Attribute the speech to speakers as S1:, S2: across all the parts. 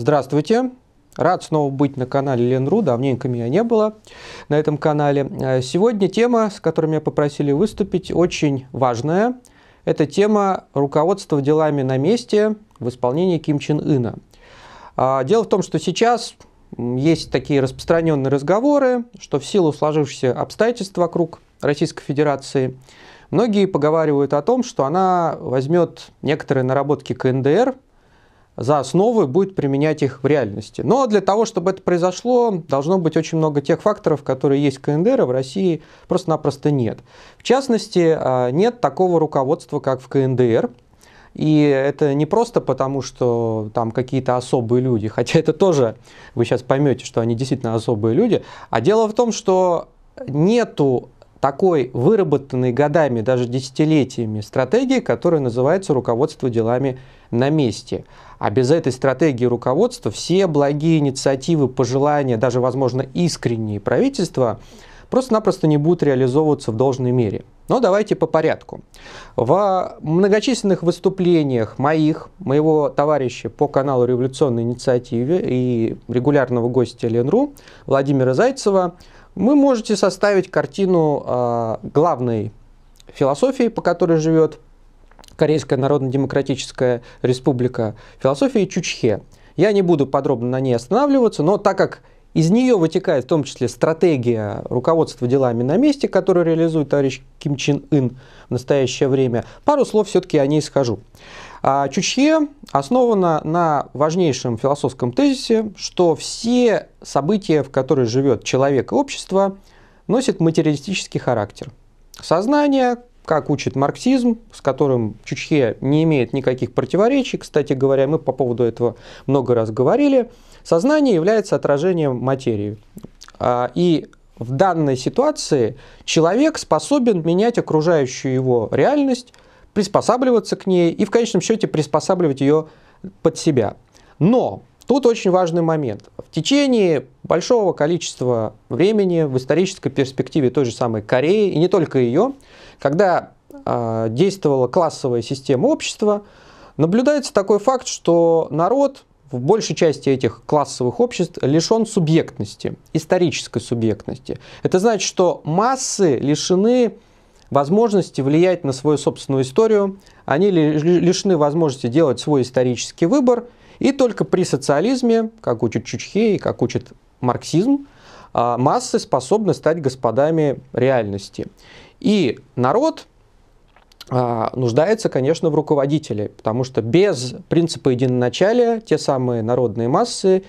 S1: Здравствуйте! Рад снова быть на канале Ленру, давненько меня не было на этом канале. Э, сегодня тема, с которой меня попросили выступить, очень важная. Это тема руководства делами на месте в исполнении Ким Чен Ына. А, дело в том, что сейчас есть такие распространенные разговоры, что в силу сложившихся обстоятельств вокруг Российской Федерации, многие поговаривают о том, что она возьмет некоторые наработки КНДР – за основу и будет применять их в реальности. Но для того, чтобы это произошло, должно быть очень много тех факторов, которые есть в КНДР, а в России просто-напросто нет. В частности, а, нет такого руководства, как в КНДР, и это не просто потому, что там какие-то особые люди, хотя это тоже, вы сейчас поймете, что они действительно особые люди, а дело в том, что нету такой выработанной годами, даже десятилетиями стратегии, которая называется руководство делами на месте. А без этой стратегии руководства все благие инициативы, пожелания, даже, возможно, искренние правительства просто-напросто не будут реализовываться в должной мере. Но давайте по порядку. В многочисленных выступлениях моих, моего товарища по каналу «Революционной инициативе» и регулярного гостя Ленру Владимира Зайцева, вы можете составить картину э, главной философии, по которой живет Корейская Народно-Демократическая Республика философии Чучхе. Я не буду подробно на ней останавливаться, но так как из нее вытекает в том числе стратегия руководства делами на месте, которую реализует товарищ Ким Чен Ын в настоящее время. Пару слов все-таки о ней скажу. А, Чучье основана на важнейшем философском тезисе, что все события, в которых живет человек и общество, носят материалистический характер. Сознание, как учит марксизм, с которым Чучхе не имеет никаких противоречий. Кстати говоря, мы по поводу этого много раз говорили. Сознание является отражением материи. А, и в данной ситуации человек способен менять окружающую его реальность, приспосабливаться к ней и в конечном счете приспосабливать ее под себя. Но Тут очень важный момент. В течение большого количества времени в исторической перспективе той же самой Кореи, и не только ее, когда э, действовала классовая система общества, наблюдается такой факт, что народ в большей части этих классовых обществ лишен субъектности, исторической субъектности. Это значит, что массы лишены возможности влиять на свою собственную историю, они лишены возможности делать свой исторический выбор – и только при социализме, как учит Чучхе и как учит марксизм, а, массы способны стать господами реальности. И народ а, нуждается, конечно, в руководителе, потому что без принципа единоначалия те самые народные массы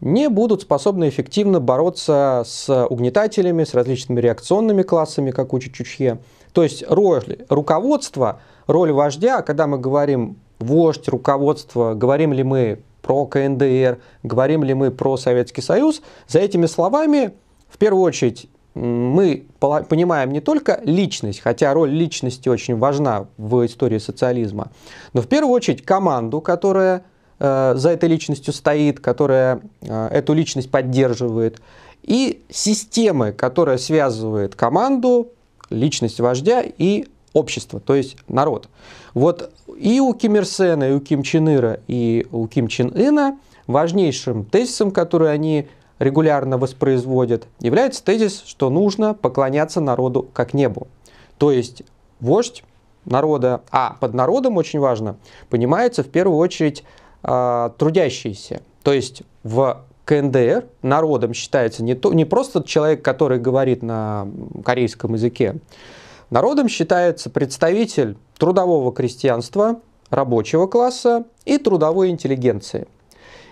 S1: не будут способны эффективно бороться с угнетателями, с различными реакционными классами, как учит Чучхе. То есть роль руководства, роль вождя, а когда мы говорим вождь, руководство, говорим ли мы про КНДР, говорим ли мы про Советский Союз, за этими словами в первую очередь мы понимаем не только личность, хотя роль личности очень важна в истории социализма, но в первую очередь команду, которая э, за этой личностью стоит, которая э, эту личность поддерживает, и системы, которая связывает команду, личность вождя и общество, то есть народ. Вот и у Ким Ир Сена, и у Ким Чен Ира, и у Ким Чен Ына важнейшим тезисом, который они регулярно воспроизводят, является тезис, что нужно поклоняться народу как небу. То есть вождь народа, а под народом очень важно, понимается в первую очередь э, а, трудящиеся. То есть в КНДР народом считается не, то, не просто человек, который говорит на корейском языке, Народом считается представитель трудового крестьянства, рабочего класса и трудовой интеллигенции.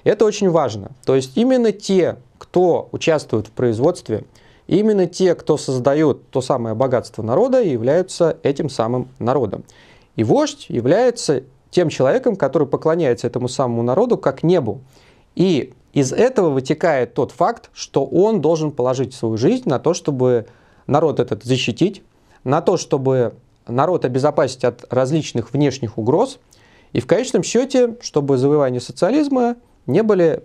S1: Это очень важно. То есть именно те, кто участвует в производстве, именно те, кто создают то самое богатство народа, являются этим самым народом. И вождь является тем человеком, который поклоняется этому самому народу как небу. И из этого вытекает тот факт, что он должен положить свою жизнь на то, чтобы народ этот защитить, на то, чтобы народ обезопасить от различных внешних угроз, и в конечном счете, чтобы завоевания социализма не были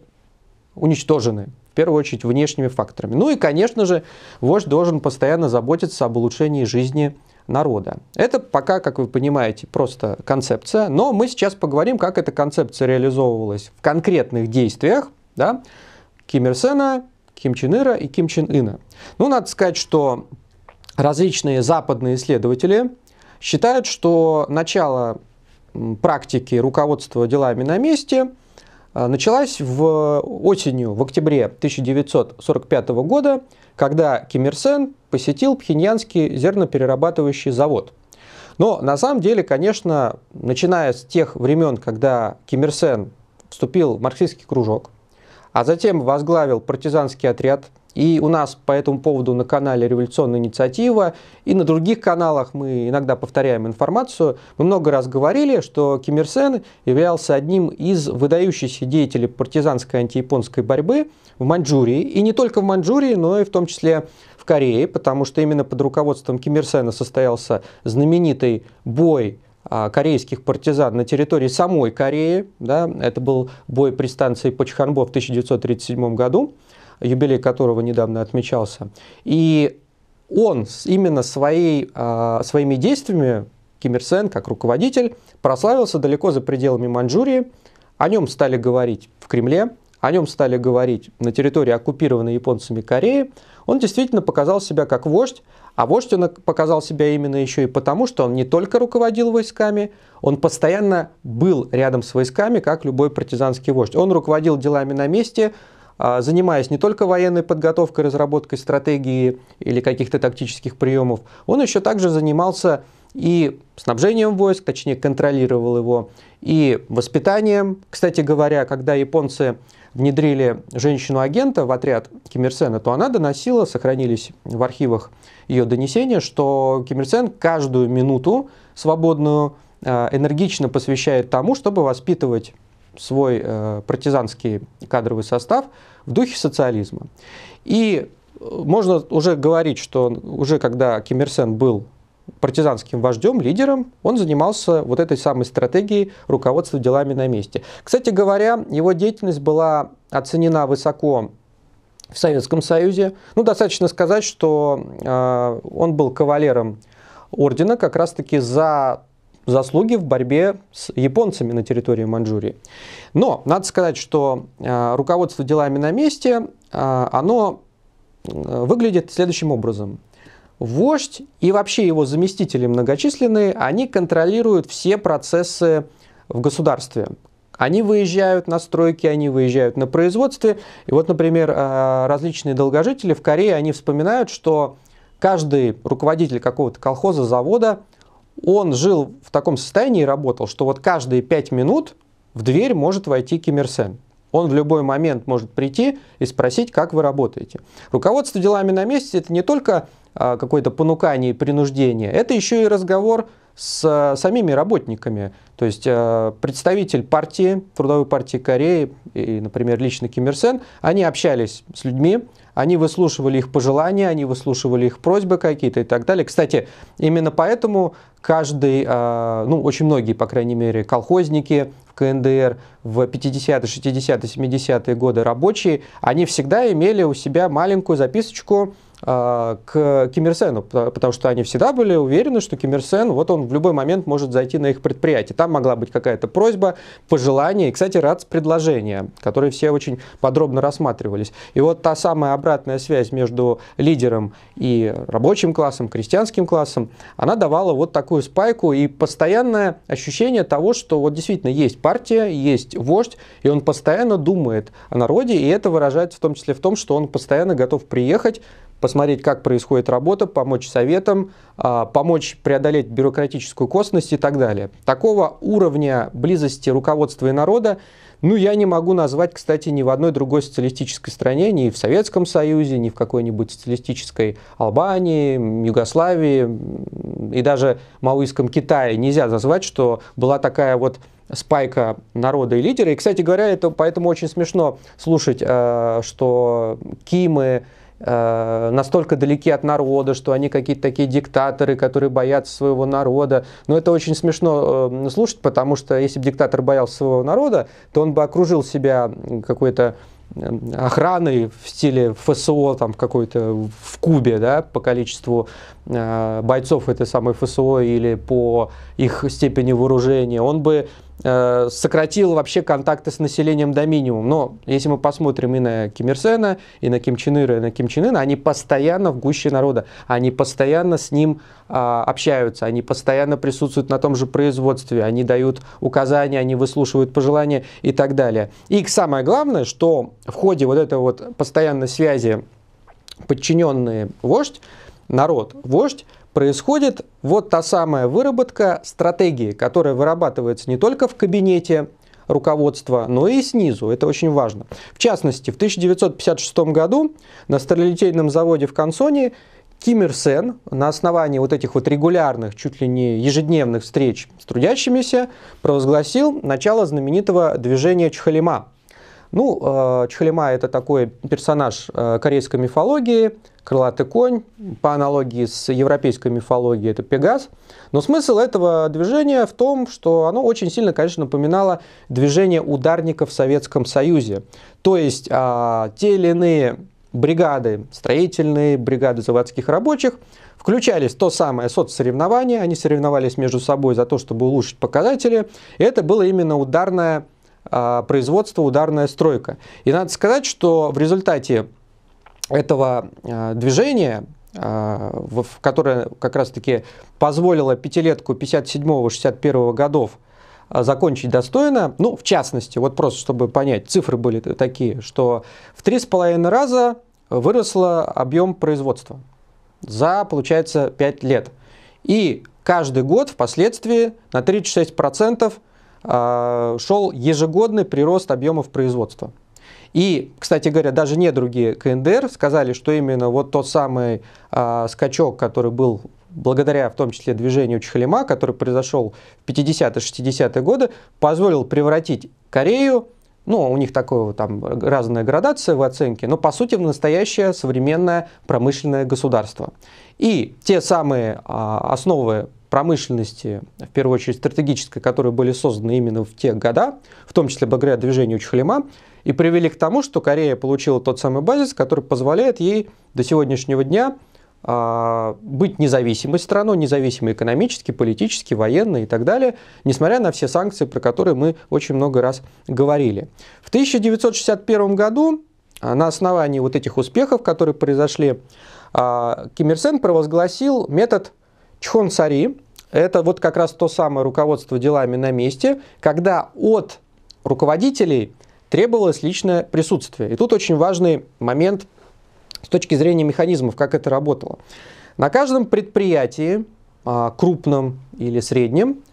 S1: уничтожены, в первую очередь, внешними факторами. Ну и, конечно же, вождь должен постоянно заботиться об улучшении жизни народа. Это пока, как вы понимаете, просто концепция, но мы сейчас поговорим, как эта концепция реализовывалась в конкретных действиях да, Ким Ир Сена, Ким Чен Ира и Ким Чен Ина Ну, надо сказать, что различные западные исследователи считают, что начало практики руководства делами на месте э, началось в осенью, в октябре 1945 года, когда Ким Ир Сен посетил Пхеньянский зерноперерабатывающий завод. Но на самом деле, конечно, начиная с тех времен, когда Ким Ир Сен вступил в марксистский кружок, а затем возглавил партизанский отряд – и у нас по этому поводу на канале «Революционная инициатива» и на других каналах мы иногда повторяем информацию. Мы много раз говорили, что Ким Ир Сен являлся одним из выдающихся деятелей партизанской антияпонской борьбы в Маньчжурии. И не только в Маньчжурии, но и в том числе в Корее, потому что именно под руководством Ким Ир Сена состоялся знаменитый бой а, корейских партизан на территории самой Кореи. Да, это был бой при станции Почханбо в 1937 году юбилей которого недавно отмечался. И он именно своей, а, своими действиями, Ким Ир Сен, как руководитель, прославился далеко за пределами Маньчжурии. О нем стали говорить в Кремле, о нем стали говорить на территории оккупированной японцами Кореи. Он действительно показал себя как вождь, а вождь он показал себя именно еще и потому, что он не только руководил войсками, он постоянно был рядом с войсками, как любой партизанский вождь. Он руководил делами на месте, а, занимаясь не только военной подготовкой, разработкой стратегии или каких-то тактических приемов, он еще также занимался и снабжением войск, точнее контролировал его, и воспитанием. Кстати говоря, когда японцы внедрили женщину-агента в отряд Ким Ир Сена, то она доносила, сохранились в архивах ее донесения, что Ким Ир Сен каждую минуту свободную а, энергично посвящает тому, чтобы воспитывать свой э, партизанский кадровый состав в духе социализма. И э, можно уже говорить, что он, уже когда Ким Ир Сен был партизанским вождем, лидером, он занимался вот этой самой стратегией руководства делами на месте. Кстати говоря, его деятельность была оценена высоко в Советском Союзе. Ну, достаточно сказать, что э, он был кавалером ордена как раз-таки за заслуги в борьбе с японцами на территории Маньчжурии. Но надо сказать, что э, руководство делами на месте, э, оно э, выглядит следующим образом. Вождь и вообще его заместители многочисленные, они контролируют все процессы в государстве. Они выезжают на стройки, они выезжают на производстве. И вот, например, э, различные долгожители в Корее, они вспоминают, что каждый руководитель какого-то колхоза, завода – он жил в таком состоянии и работал, что вот каждые пять минут в дверь может войти Ким Ир Сен. Он в любой момент может прийти и спросить, как вы работаете. Руководство делами на месте – это не только а, какое-то понукание и принуждение, это еще и разговор с э, самими работниками. То есть э, представитель партии, Трудовой партии Кореи и, например, лично Ким Ир Сен, они общались с людьми, они выслушивали их пожелания, они выслушивали их просьбы какие-то и так далее. Кстати, именно поэтому каждый, э, ну, очень многие, по крайней мере, колхозники в КНДР в 50-е, 60-е, 70-е годы рабочие, они всегда имели у себя маленькую записочку, а, к Ким Ир Сену, потому что они всегда были уверены, что Ким Ир Сен, вот он в любой момент может зайти на их предприятие. Там могла быть какая-то просьба, пожелание, и, кстати, РАЦ предложения, которые все очень подробно рассматривались. И вот та самая обратная связь между лидером и рабочим классом, крестьянским классом, она давала вот такую спайку и постоянное ощущение того, что вот действительно есть партия, есть вождь, и он постоянно думает о народе, и это выражается в том числе в том, что он постоянно готов приехать посмотреть, как происходит работа, помочь советам, а, помочь преодолеть бюрократическую косность и так далее. Такого уровня близости руководства и народа, ну, я не могу назвать, кстати, ни в одной другой социалистической стране, ни в Советском Союзе, ни в какой-нибудь социалистической Албании, Югославии и даже маоистском Китае нельзя назвать, что была такая вот спайка народа и лидера. И, кстати говоря, это поэтому очень смешно слушать, а, что Кимы, Э, настолько далеки от народа, что они какие-то такие диктаторы, которые боятся своего народа. Но это очень смешно э, слушать, потому что если бы диктатор боялся своего народа, то он бы окружил себя какой-то э, охраной в стиле ФСО там какой-то в Кубе, да, по количеству э, бойцов этой самой ФСО или по их степени вооружения, он бы Э, сократил вообще контакты с населением до минимума. Но если мы посмотрим и на Ким Ир Сена, и на Ким Чен Ира, и на Ким Чен Ына, они постоянно в гуще народа, они постоянно с ним а, общаются, они постоянно присутствуют на том же производстве, они дают указания, они выслушивают пожелания и так далее. И самое главное, что в ходе вот этой вот постоянной связи подчиненные вождь, народ, вождь происходит вот та самая выработка стратегии, которая вырабатывается не только в кабинете руководства, но и снизу. Это очень важно. В частности, в 1956 году на сталелитейном заводе в Консоне Ким Сен на основании вот этих вот регулярных, чуть ли не ежедневных встреч с трудящимися провозгласил начало знаменитого движения Чхалима, ну, э, Чхалима это такой персонаж э, корейской мифологии, крылатый конь, по аналогии с европейской мифологией это Пегас. Но смысл этого движения в том, что оно очень сильно, конечно, напоминало движение ударников в Советском Союзе. То есть а, те или иные бригады, строительные бригады заводских рабочих, включались в то самое соцсоревнование, они соревновались между собой за то, чтобы улучшить показатели, и это было именно ударное а, производства ударная стройка. И надо сказать, что в результате этого а, движения а, которое как раз-таки позволило пятилетку 57-61 годов закончить достойно. Ну, в частности, вот просто чтобы понять, цифры были такие, что в 3,5 раза выросла объем производства за, получается, 5 лет. И каждый год впоследствии на 36% Э, шел ежегодный прирост объемов производства. И, кстати говоря, даже не другие КНДР сказали, что именно вот тот самый э, скачок, который был благодаря в том числе движению Чхалима, который произошел в 50-60-е годы, позволил превратить Корею, ну, у них такое вот там разная градация в оценке, но по сути в настоящее современное промышленное государство. И те самые э, основы промышленности, в первую очередь стратегической, которые были созданы именно в те года, в том числе благодаря движению Чхлима, и привели к тому, что Корея получила тот самый базис, который позволяет ей до сегодняшнего дня а, быть независимой страной, независимой экономически, политически, военно и так далее, несмотря на все санкции, про которые мы очень много раз говорили. В 1961 году а, на основании вот этих успехов, которые произошли, а, Ким Ир Сен провозгласил метод Чхон Сари – это вот как раз то самое руководство делами на месте, когда от руководителей требовалось личное присутствие. И тут очень важный момент с точки зрения механизмов, как это работало. На каждом предприятии, а, крупном или среднем,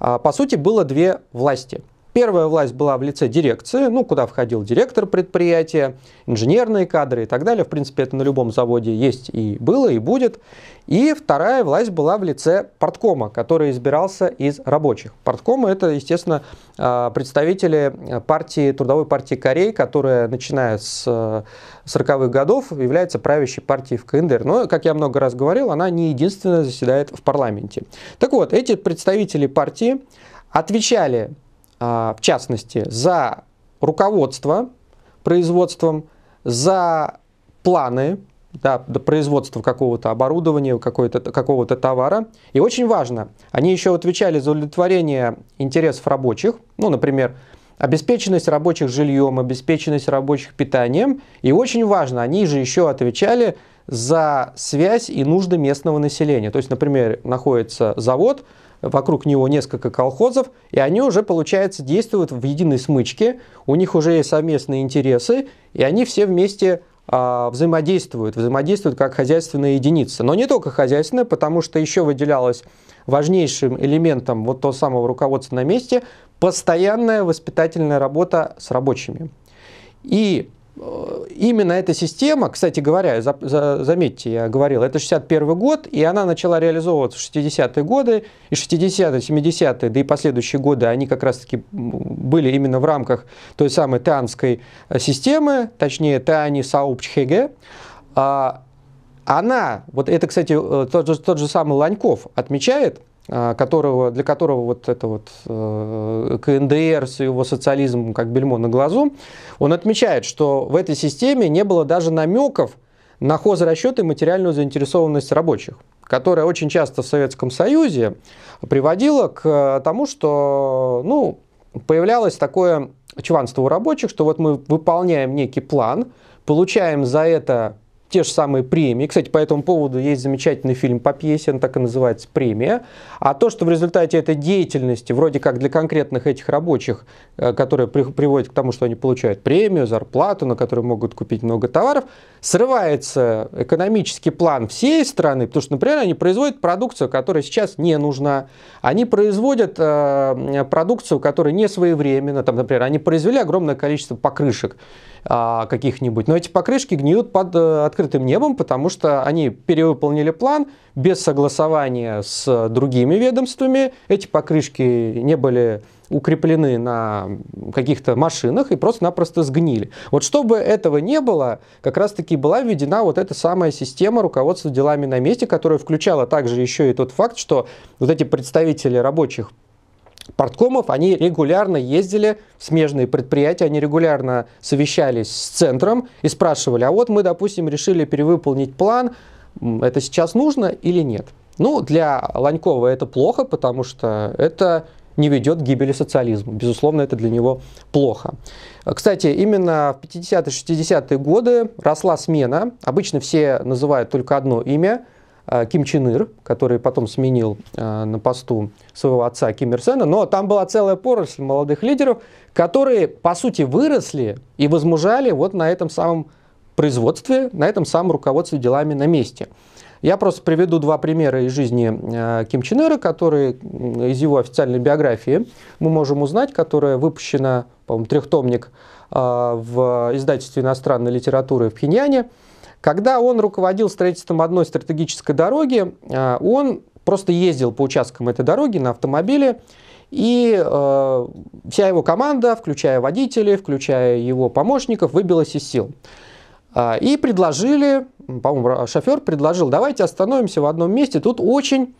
S1: а, по сути, было две власти – Первая власть была в лице дирекции, ну, куда входил директор предприятия, инженерные кадры и так далее. В принципе, это на любом заводе есть и было, и будет. И вторая власть была в лице порткома, который избирался из рабочих. Порткомы – это, естественно, а, представители партии, трудовой партии Кореи, которая, начиная с 40-х э, годов, является правящей партией в КНДР. Но, как я много раз говорил, она не единственная заседает в парламенте. Так вот, эти представители партии отвечали а, в частности, за руководство производством, за планы да, до производства какого-то оборудования, какого-то какого -то товара. И очень важно, они еще отвечали за удовлетворение интересов рабочих, ну, например, обеспеченность рабочих жильем, обеспеченность рабочих питанием. И очень важно, они же еще отвечали за связь и нужды местного населения. То есть, например, находится завод, вокруг него несколько колхозов, и они уже, получается, действуют в единой смычке, у них уже есть совместные интересы, и они все вместе а, взаимодействуют, взаимодействуют как хозяйственная единица. Но не только хозяйственная, потому что еще выделялось важнейшим элементом вот того самого руководства на месте постоянная воспитательная работа с рабочими. И Э, именно эта система, кстати говоря, за, за, заметьте, я говорил, это 61 год, и она начала реализовываться в 60-е годы, и 60-е, 70-е, да и последующие годы, они как раз-таки были именно в рамках той самой таанской э, системы, точнее, Таани Саупчхеге. А, она, вот это, кстати, э, тот же, тот же самый Ланьков отмечает, а, которого, для которого вот это вот э, КНДР с его социализмом как бельмо на глазу, он отмечает, что в этой системе не было даже намеков на хозрасчет и материальную заинтересованность рабочих, которая очень часто в Советском Союзе приводила к э, тому, что ну, появлялось такое чванство у рабочих, что вот мы выполняем некий план, получаем за это те же самые премии. Кстати, по этому поводу есть замечательный фильм по пьесе, он так и называется «Премия». А то, что в результате этой деятельности, вроде как для конкретных этих рабочих, э, которые приводят к тому, что они получают премию, зарплату, на которую могут купить много товаров, срывается экономический план всей страны, потому что, например, они производят продукцию, которая сейчас не нужна, они производят э, продукцию, которая не своевременно, там, например, они произвели огромное количество покрышек э, каких-нибудь, но эти покрышки гниют под э, открытым открытым небом, потому что они перевыполнили план без согласования с другими ведомствами. Эти покрышки не были укреплены на каких-то машинах и просто-напросто сгнили. Вот чтобы этого не было, как раз-таки была введена вот эта самая система руководства делами на месте, которая включала также еще и тот факт, что вот эти представители рабочих Порткомов, они регулярно ездили в смежные предприятия, они регулярно совещались с центром и спрашивали, а вот мы, допустим, решили перевыполнить план, это сейчас нужно или нет? Ну, для Ланькова это плохо, потому что это не ведет к гибели социализма. Безусловно, это для него плохо. Кстати, именно в 50-60-е годы росла смена. Обычно все называют только одно имя – Э, Ким Чен Ир, который потом сменил э, на посту своего отца Ким Ир Сена, но там была целая поросль молодых лидеров, которые, по сути, выросли и возмужали вот на этом самом производстве, на этом самом руководстве делами на месте. Я просто приведу два примера из жизни э, Ким Чен Ира, которые из его официальной биографии мы можем узнать, которая выпущена, по-моему, трехтомник в издательстве иностранной литературы в Пхеньяне – когда он руководил строительством одной стратегической дороги, э, он просто ездил по участкам этой дороги на автомобиле, и э, вся его команда, включая водителей, включая его помощников, выбилась из сил. Э, и предложили, по-моему, шофер предложил, давайте остановимся в одном месте. Тут очень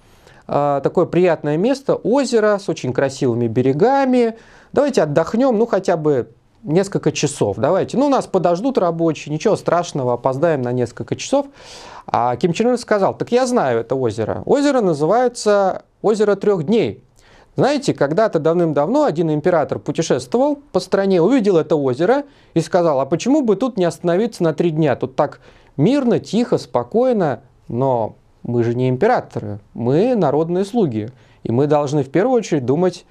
S1: э, такое приятное место, озеро с очень красивыми берегами. Давайте отдохнем, ну хотя бы несколько часов. Давайте, ну нас подождут рабочие, ничего страшного, опоздаем на несколько часов. А Ким Чен Ын сказал, так я знаю это озеро. Озеро называется озеро трех дней. Знаете, когда-то давным-давно один император путешествовал по стране, увидел это озеро и сказал, а почему бы тут не остановиться на три дня? Тут так мирно, тихо, спокойно, но мы же не императоры, мы народные слуги. И мы должны в первую очередь думать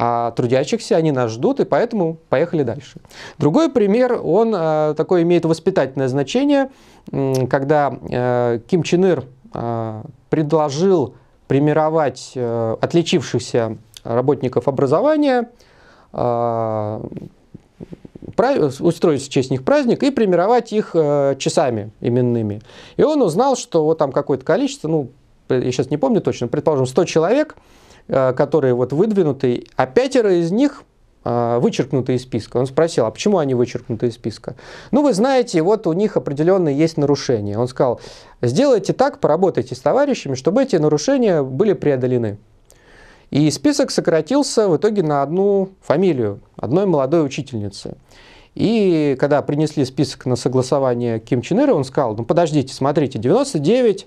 S1: а трудящихся они нас ждут, и поэтому поехали дальше. Другой пример, он э, такой имеет воспитательное значение, когда э, Ким Чен Ир э, предложил премировать отличившихся работников образования, устроить в честь них праздник и премировать их часами именными. И он узнал, что вот там какое-то количество, ну, я сейчас не помню точно, предположим, 100 человек – Э, которые вот выдвинуты, а пятеро из них э, вычеркнуты из списка. Он спросил, а почему они вычеркнуты из списка? Ну, вы знаете, вот у них определенные есть нарушения. Он сказал, сделайте так, поработайте с товарищами, чтобы эти нарушения были преодолены. И список сократился в итоге на одну фамилию, одной молодой учительницы. И когда принесли список на согласование Ким Чен Ира, он сказал, ну подождите, смотрите, 99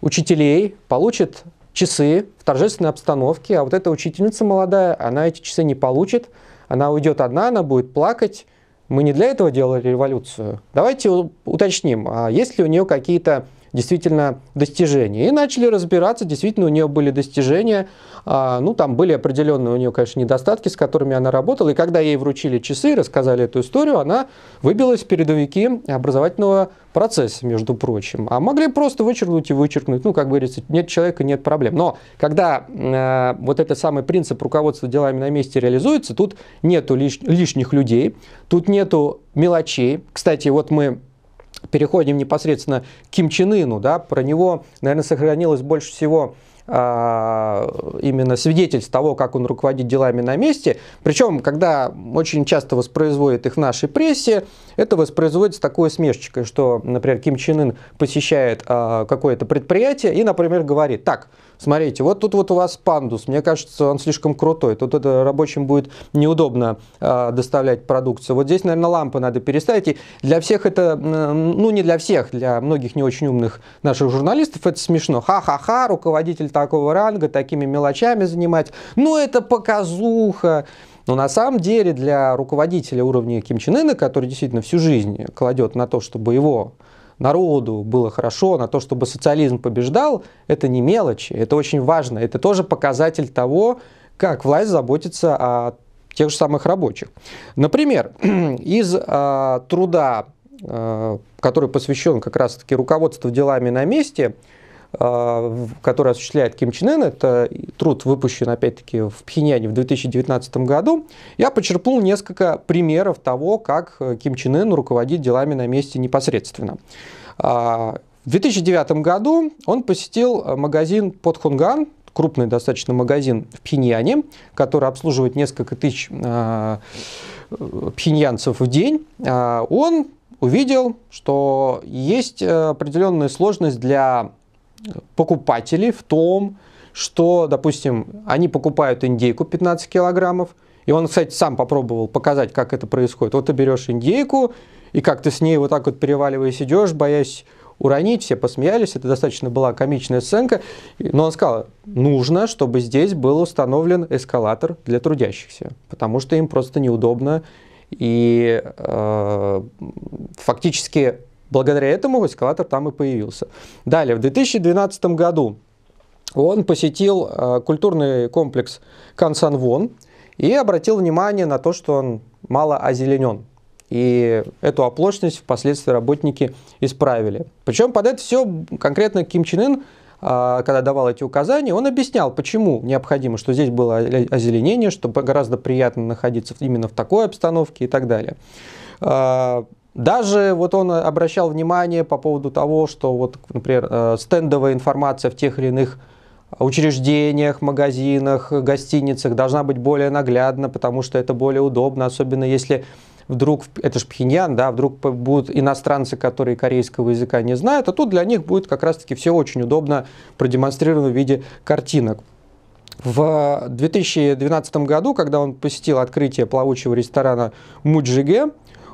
S1: учителей получат часы в торжественной обстановке, а вот эта учительница молодая, она эти часы не получит, она уйдет одна, она будет плакать. Мы не для этого делали революцию. Давайте уточним, а есть ли у нее какие-то действительно достижения. И начали разбираться, действительно у нее были достижения, а, ну там были определенные у нее, конечно, недостатки, с которыми она работала. И когда ей вручили часы и рассказали эту историю, она выбилась в передовики образовательного процесса, между прочим. А могли просто вычеркнуть и вычеркнуть. Ну, как говорится, нет человека, нет проблем. Но когда э, вот этот самый принцип руководства делами на месте реализуется, тут нету лишних людей, тут нету мелочей. Кстати, вот мы Переходим непосредственно к Ким Чен Ыну. Да? Про него, наверное, сохранилось больше всего а, именно свидетельств того, как он руководит делами на месте. Причем, когда очень часто воспроизводят их в нашей прессе, это воспроизводится такой смешечкой, что, например, Ким Чен Ын посещает а, какое-то предприятие и, например, говорит, так, смотрите, вот тут вот у вас пандус, мне кажется, он слишком крутой, тут это рабочим будет неудобно э, доставлять продукцию. Вот здесь, наверное, лампы надо переставить. И для всех это, э, ну не для всех, для многих не очень умных наших журналистов это смешно. Ха-ха-ха, руководитель такого ранга, такими мелочами занимать. Ну это показуха. Но на самом деле для руководителя уровня Ким Чен Ына, который действительно всю жизнь кладет на то, чтобы его народу было хорошо, на то, чтобы социализм побеждал, это не мелочи, это очень важно. Это тоже показатель того, как власть заботится о тех же самых рабочих. Например, из э, труда, э, который посвящен как раз-таки руководству делами на месте, а, который осуществляет Ким Чен Ын, это труд, выпущен опять-таки в Пхеньяне в 2019 году, я почерпнул несколько примеров того, как э, Ким Чен Ын руководит делами на месте непосредственно. А, в 2009 году он посетил э, магазин под крупный достаточно магазин в Пхеньяне, который обслуживает несколько тысяч а, э, пхеньянцев в день. Он увидел, что есть определенная сложность для покупателей в том, что, допустим, они покупают индейку 15 килограммов, и он, кстати, сам попробовал показать, как это происходит. Вот ты берешь индейку, и как ты с ней вот так вот переваливаясь идешь, боясь уронить, все посмеялись, это достаточно была комичная сценка, но он сказал, нужно, чтобы здесь был установлен эскалатор для трудящихся, потому что им просто неудобно, и э, фактически Благодаря этому эскалатор там и появился. Далее, в 2012 году он посетил э, культурный комплекс Кансанвон и обратил внимание на то, что он мало озеленен. И эту оплошность впоследствии работники исправили. Причем под это все конкретно Ким Чен Ын, э, когда давал эти указания, он объяснял, почему необходимо, что здесь было озеленение, что гораздо приятно находиться именно в такой обстановке и так далее. Э, даже вот он обращал внимание по поводу того, что вот, например, э, стендовая информация в тех или иных учреждениях, магазинах, гостиницах должна быть более наглядна, потому что это более удобно, особенно если вдруг, это же Пхеньян, да, вдруг будут иностранцы, которые корейского языка не знают, а тут для них будет как раз-таки все очень удобно продемонстрировано в виде картинок. В 2012 году, когда он посетил открытие плавучего ресторана Муджиге,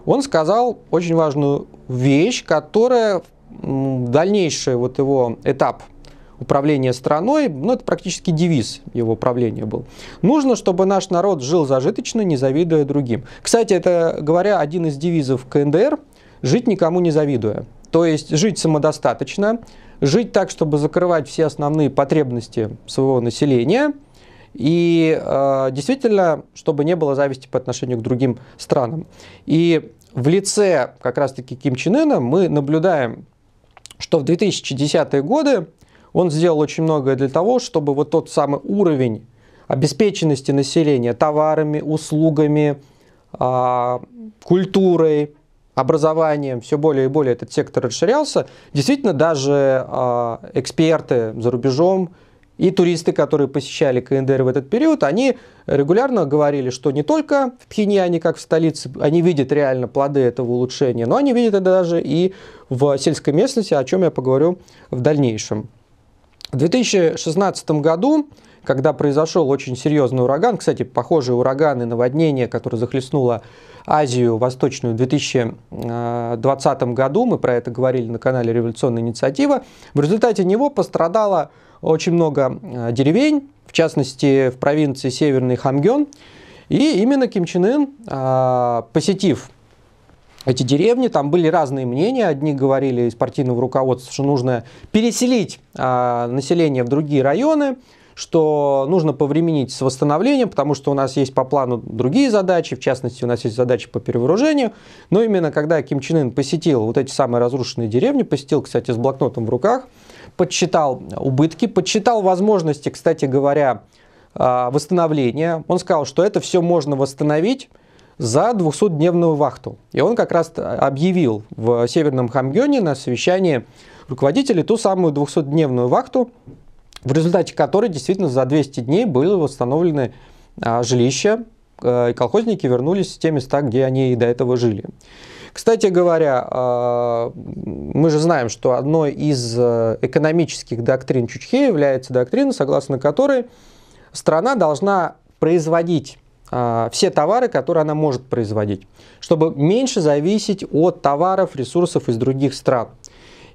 S1: он сказал очень важную вещь, которая дальнейший вот его этап управления страной, ну это практически девиз его правления был. Нужно, чтобы наш народ жил зажиточно, не завидуя другим. Кстати, это, говоря, один из девизов КНДР – жить никому не завидуя. То есть жить самодостаточно, жить так, чтобы закрывать все основные потребности своего населения – и э, действительно, чтобы не было зависти по отношению к другим странам. И в лице как раз-таки Ким Чен Ына мы наблюдаем, что в 2010-е годы он сделал очень многое для того, чтобы вот тот самый уровень обеспеченности населения товарами, услугами, э, культурой, образованием все более и более этот сектор расширялся. Действительно, даже э, эксперты за рубежом, и туристы, которые посещали КНДР в этот период, они регулярно говорили, что не только в Пхеньяне, как в столице, они видят реально плоды этого улучшения, но они видят это даже и в сельской местности, о чем я поговорю в дальнейшем. В 2016 году, когда произошел очень серьезный ураган, кстати, похожие ураганы, наводнения, которые захлестнуло Азию Восточную в 2020 году, мы про это говорили на канале «Революционная инициатива», в результате него пострадало очень много э, деревень, в частности, в провинции Северный Хамгён. И именно Ким Чен Ын, а, посетив эти деревни, там были разные мнения. Одни говорили из партийного руководства, что нужно переселить а, население в другие районы, что нужно повременить с восстановлением, потому что у нас есть по плану другие задачи, в частности, у нас есть задачи по перевооружению. Но именно когда Ким Чен Ын посетил вот эти самые разрушенные деревни, посетил, кстати, с блокнотом в руках, подсчитал убытки, подсчитал возможности, кстати говоря, а, восстановления. Он сказал, что это все можно восстановить за 200-дневную вахту. И он как раз объявил в Северном Хамгёне на совещании руководителей ту самую 200-дневную вахту, в результате которой действительно за 200 дней были восстановлены а, жилища, э, и колхозники вернулись в те места, где они и до этого жили. Кстати говоря, а, мы же знаем, что одной из э, экономических доктрин Чучхе является доктрина, согласно которой страна должна производить а, все товары, которые она может производить, чтобы меньше зависеть от товаров, ресурсов из других стран.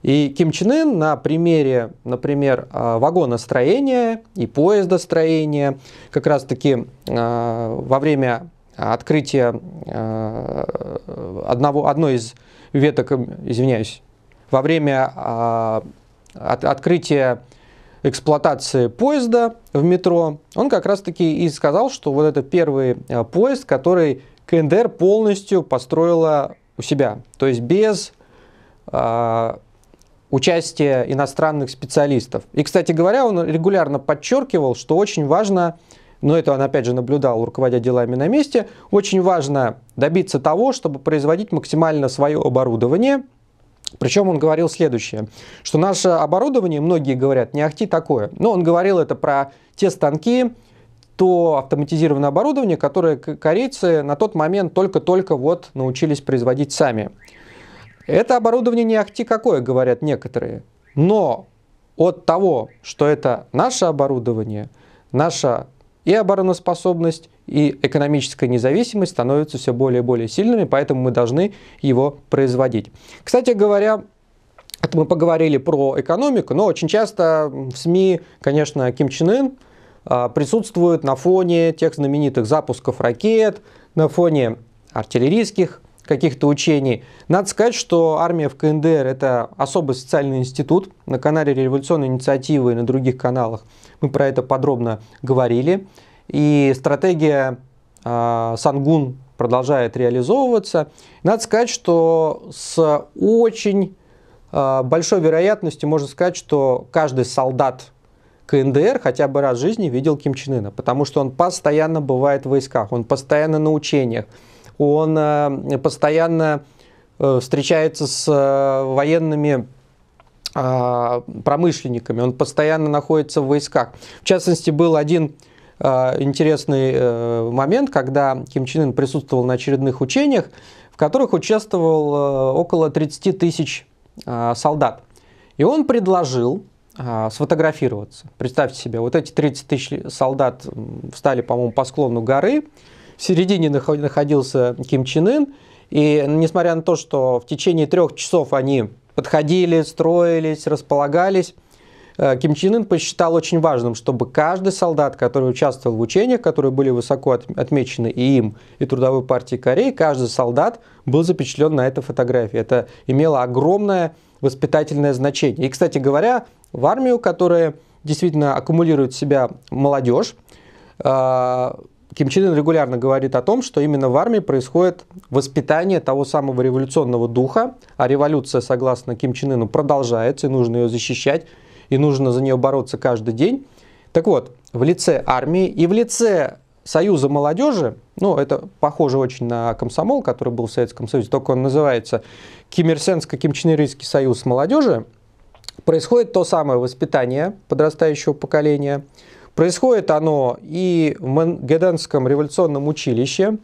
S1: И Ким Чен Ын на примере, например, а, вагоностроения и поездостроения, как раз-таки а, во время открытия а, одного, одной из веток, извиняюсь, во время от, открытия эксплуатации поезда в метро, он как раз-таки и сказал, что вот это первый поезд, который КНДР полностью построила у себя. То есть без участие иностранных специалистов. И, кстати говоря, он регулярно подчеркивал, что очень важно, но ну, это он опять же наблюдал, руководя делами на месте, очень важно добиться того, чтобы производить максимально свое оборудование. Причем он говорил следующее, что наше оборудование, многие говорят, не ахти такое, но он говорил это про те станки, то автоматизированное оборудование, которое корейцы на тот момент только-только вот научились производить сами. Это оборудование не ахти какое, говорят некоторые. Но от того, что это наше оборудование, наша и обороноспособность, и экономическая независимость становятся все более и более сильными, поэтому мы должны его производить. Кстати говоря, это мы поговорили про экономику, но очень часто в СМИ, конечно, Ким Чен Ын а, присутствует на фоне тех знаменитых запусков ракет, на фоне артиллерийских каких-то учений. Надо сказать, что армия в КНДР – это особый социальный институт. На канале «Революционной инициативы» и на других каналах мы про это подробно говорили. И стратегия э, Сангун продолжает реализовываться. Надо сказать, что с очень э, большой вероятностью можно сказать, что каждый солдат КНДР хотя бы раз в жизни видел Ким Чен Ына, потому что он постоянно бывает в войсках, он постоянно на учениях он э, постоянно э, встречается с э, военными промышленниками, он постоянно находится в войсках. В частности, был один интересный момент, когда Ким Чен Ын присутствовал на очередных учениях, в которых участвовал около 30 тысяч солдат. И он предложил сфотографироваться. Представьте себе, вот эти 30 тысяч солдат встали, по-моему, по склону горы, в середине находился Ким Чен Ын, и несмотря на то, что в течение трех часов они подходили, строились, располагались, э, Ким Чен Ын посчитал очень важным, чтобы каждый солдат, который участвовал в учениях, которые были высоко отмечены и им, и Трудовой партии Кореи, каждый солдат был запечатлен на этой фотографии. Это имело огромное воспитательное значение. И, кстати говоря, в армию, которая действительно аккумулирует в себя молодежь, э, Ким Чен Ын регулярно говорит о том, что именно в армии происходит воспитание того самого революционного духа, а революция, согласно Ким Чен Ыну, продолжается, и нужно ее защищать, и нужно за нее бороться каждый день. Так вот, в лице армии и в лице Союза молодежи, ну, это похоже очень на комсомол, который был в Советском Союзе, только он называется Ким Ир Кимирсенско-Кимчинерийский союз молодежи, происходит то самое воспитание подрастающего поколения, Происходит оно и в Мангеденском революционном училище.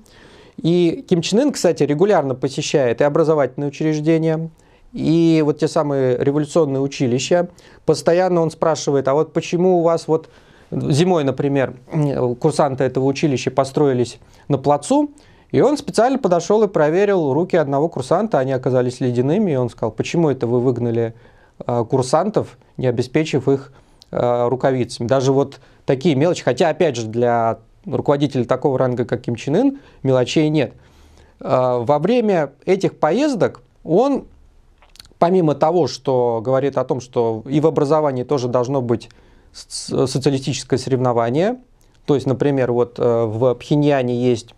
S1: И Ким Чен Ын, кстати, регулярно посещает и образовательные учреждения, и вот те самые революционные училища. Постоянно он спрашивает, а вот почему у вас вот зимой, например, курсанты этого училища построились на плацу, и он специально подошел и проверил руки одного курсанта, они оказались ледяными, и он сказал, почему это вы выгнали э, курсантов, не обеспечив их э, рукавицами. Даже вот такие мелочи. Хотя, опять же, для руководителя такого ранга, как Ким Чен Ын, мелочей нет. А, во время этих поездок он, помимо того, что говорит о том, что и в образовании тоже должно быть социалистическое соревнование, то есть, например, вот э, в Пхеньяне есть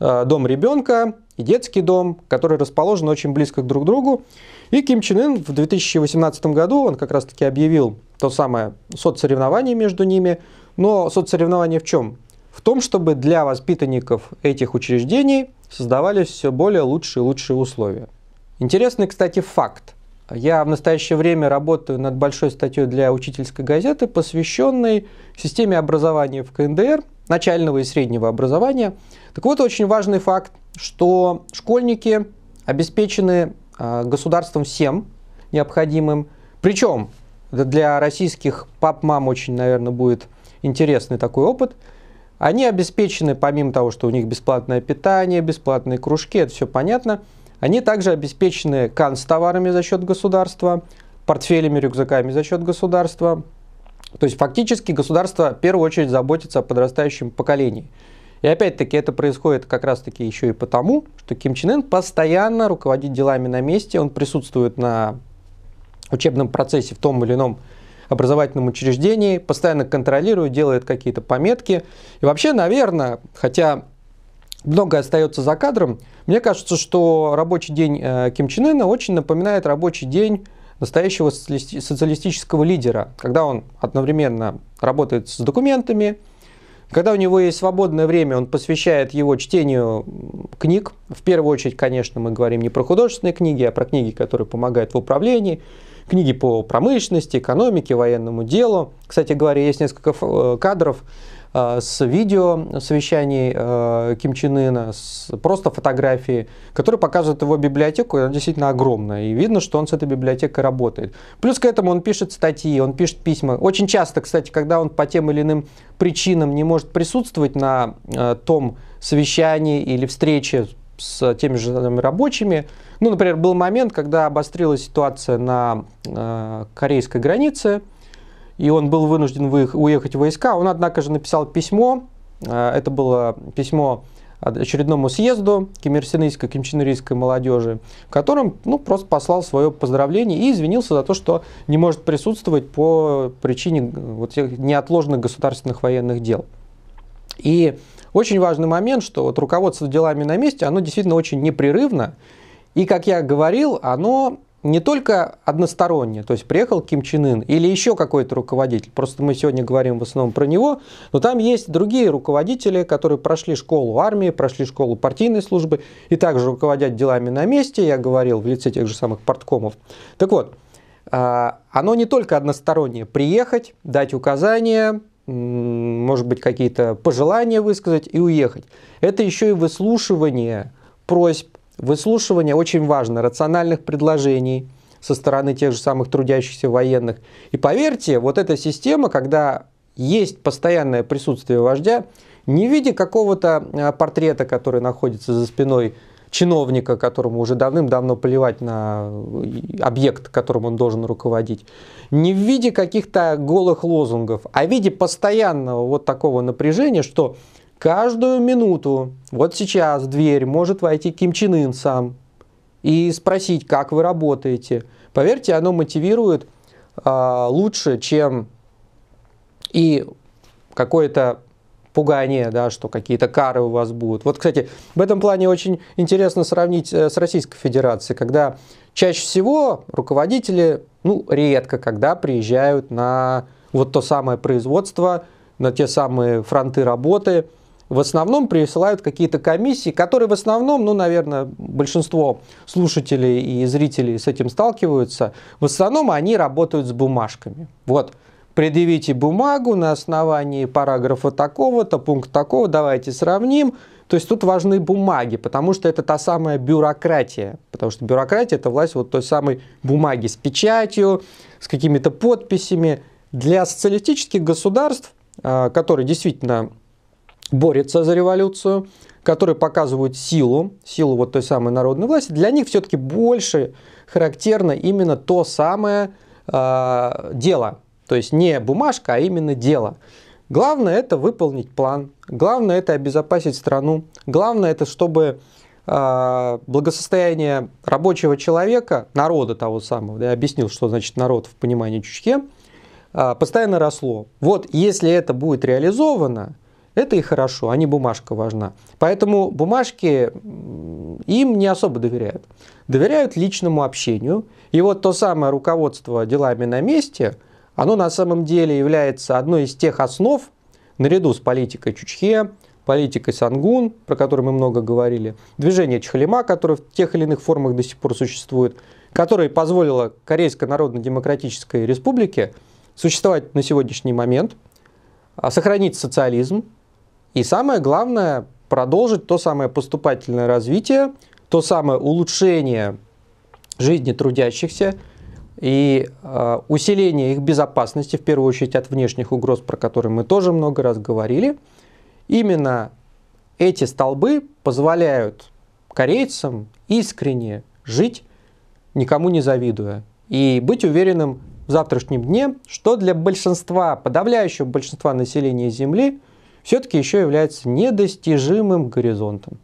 S1: э, дом ребенка и детский дом, которые расположены очень близко друг к другу. И Ким Чен Ын в 2018 году, он как раз-таки объявил то самое соцсоревнование между ними. Но соцсоревнование в чем? В том, чтобы для воспитанников этих учреждений создавались все более лучшие и лучшие условия. Интересный, кстати, факт. Я в настоящее время работаю над большой статьей для учительской газеты, посвященной системе образования в КНДР, начального и среднего образования. Так вот, очень важный факт, что школьники обеспечены а, государством всем необходимым. Причем для российских пап-мам очень, наверное, будет интересный такой опыт. Они обеспечены, помимо того, что у них бесплатное питание, бесплатные кружки, это все понятно, они также обеспечены канцтоварами за счет государства, портфелями, рюкзаками за счет государства. То есть фактически государство в первую очередь заботится о подрастающем поколении. И опять-таки это происходит как раз-таки еще и потому, что Ким Чен Ын постоянно руководит делами на месте, он присутствует на учебном процессе в том или ином образовательном учреждении, постоянно контролирует, делает какие-то пометки. И вообще, наверное, хотя многое остается за кадром, мне кажется, что рабочий день э, Ким Чен Ына очень напоминает рабочий день настоящего социалистического лидера, когда он одновременно работает с документами, когда у него есть свободное время, он посвящает его чтению книг. В первую очередь, конечно, мы говорим не про художественные книги, а про книги, которые помогают в управлении, Книги по промышленности, экономике, военному делу. Кстати говоря, есть несколько э, кадров э, с видео совещаний э, Ким Чен Ына, с просто фотографии, которые показывают его библиотеку, и она действительно огромная, и видно, что он с этой библиотекой работает. Плюс к этому он пишет статьи, он пишет письма. Очень часто, кстати, когда он по тем или иным причинам не может присутствовать на том совещании или встрече с теми же рабочими, ну, например, был момент, когда обострилась ситуация на э, корейской границе, и он был вынужден уехать в войска. Он, однако же, написал письмо, э, это было письмо очередному съезду кимирсинийской, кимчинерийской молодежи, в котором ну, просто послал свое поздравление и извинился за то, что не может присутствовать по причине э, вот тех неотложных государственных военных дел. И очень важный момент, что вот руководство делами на месте, оно действительно очень непрерывно, и, как я говорил, оно не только одностороннее, то есть приехал Ким Чен Ын или еще какой-то руководитель, просто мы сегодня говорим в основном про него, но там есть другие руководители, которые прошли школу армии, прошли школу партийной службы и также руководят делами на месте, я говорил, в лице тех же самых порткомов. Так вот, а, оно не только одностороннее, приехать, дать указания, может быть, какие-то пожелания высказать и уехать. Это еще и выслушивание просьб, Выслушивание очень важно, рациональных предложений со стороны тех же самых трудящихся военных. И поверьте, вот эта система, когда есть постоянное присутствие вождя, не в виде какого-то а, портрета, который находится за спиной чиновника, которому уже давным-давно плевать на э, объект, которым он должен руководить, не в виде каких-то голых лозунгов, а в виде постоянного вот такого напряжения, что Каждую минуту, вот сейчас в дверь может войти Ким Чен Ын сам и спросить, как вы работаете. Поверьте, оно мотивирует э, лучше, чем и какое-то пугание, да, что какие-то кары у вас будут. Вот, кстати, в этом плане очень интересно сравнить э, с Российской Федерацией, когда чаще всего руководители, ну, редко когда приезжают на вот то самое производство, на те самые фронты работы, в основном присылают какие-то комиссии, которые в основном, ну, наверное, большинство слушателей и зрителей с этим сталкиваются, в основном они работают с бумажками. Вот, предъявите бумагу на основании параграфа такого-то, пункта такого, давайте сравним. То есть тут важны бумаги, потому что это та самая бюрократия. Потому что бюрократия – это власть вот той самой бумаги с печатью, с какими-то подписями. Для социалистических государств, а, которые действительно борется за революцию, которые показывают силу, силу вот той самой народной власти, для них все-таки больше характерно именно то самое э, дело. То есть не бумажка, а именно дело. Главное это выполнить план, главное это обезопасить страну, главное это чтобы э, благосостояние рабочего человека, народа того самого, я объяснил, что значит народ в понимании Чучхе, э, постоянно росло. Вот если это будет реализовано, это и хорошо, а не бумажка важна. Поэтому бумажки им не особо доверяют. Доверяют личному общению. И вот то самое руководство делами на месте, оно на самом деле является одной из тех основ, наряду с политикой Чучхе, политикой Сангун, про которую мы много говорили, движение Чхалима, которое в тех или иных формах до сих пор существует, которое позволило Корейской Народно-Демократической Республике существовать на сегодняшний момент, а, сохранить социализм, и самое главное, продолжить то самое поступательное развитие, то самое улучшение жизни трудящихся и э, усиление их безопасности, в первую очередь от внешних угроз, про которые мы тоже много раз говорили. Именно эти столбы позволяют корейцам искренне жить, никому не завидуя, и быть уверенным в завтрашнем дне, что для большинства, подавляющего большинства населения Земли – все-таки еще является недостижимым горизонтом.